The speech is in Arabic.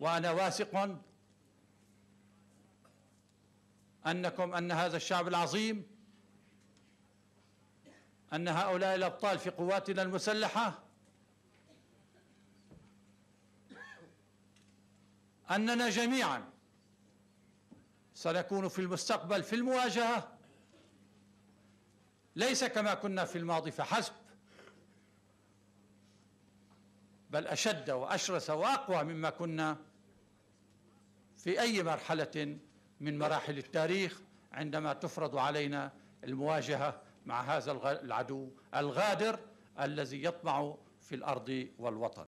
وأنا واثق أنكم أن هذا الشعب العظيم أن هؤلاء الأبطال في قواتنا المسلحة أننا جميعا سنكون في المستقبل في المواجهة ليس كما كنا في الماضي فحسب بل أشد وأشرس وأقوى مما كنا في أي مرحلة من مراحل التاريخ عندما تفرض علينا المواجهة مع هذا العدو الغادر الذي يطمع في الأرض والوطن